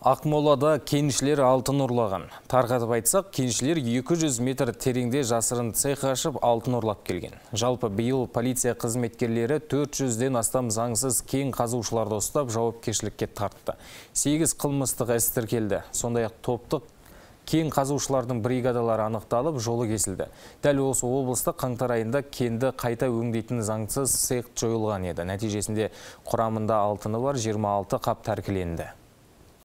Ақмолада кеншілер алтын ұрлаған. Тарқатып айтсақ, кеншілер 200 метр тереңде жасырын цех ашып алтын ұрлап келген. Жалпы биыл полиция қызметкерлері 400-ден астам заңсыз кен қазушыларды ұстап кешілікке тартты. 8 қылмыстық әстір келді. Сондай-ақ топтық кен қазушылардың бригадалары анықталып, жолы кесілді. Дәл осы облысты қаңтар айында кенді қайта өңдейтін заңсыз цех жойылған еді. Нәтижесінде құрамында алтыны бар 26 қап тәркіленді.